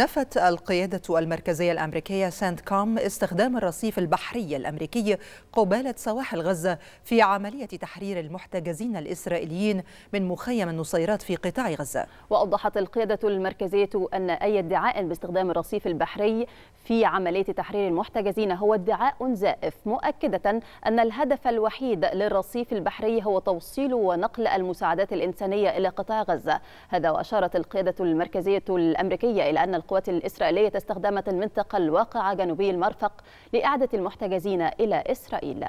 نفت القيادة المركزية الأمريكية ساند كام استخدام الرصيف البحري الأمريكي قبالة سواحل غزة في عملية تحرير المحتجزين الإسرائيليين من مخيم النصيرات في قطاع غزة وأوضحت القيادة المركزية أن أي ادعاء باستخدام الرصيف البحري في عملية تحرير المحتجزين هو ادعاء زائف مؤكدة أن الهدف الوحيد للرصيف البحري هو توصيل ونقل المساعدات الإنسانية إلى قطاع غزة هذا وأشارت القيادة المركزية الأمريكية إلى أن القوات الإسرائيلية استخدمت المنطقة الواقعة جنوبي المرفق لإعادة المحتجزين إلى إسرائيل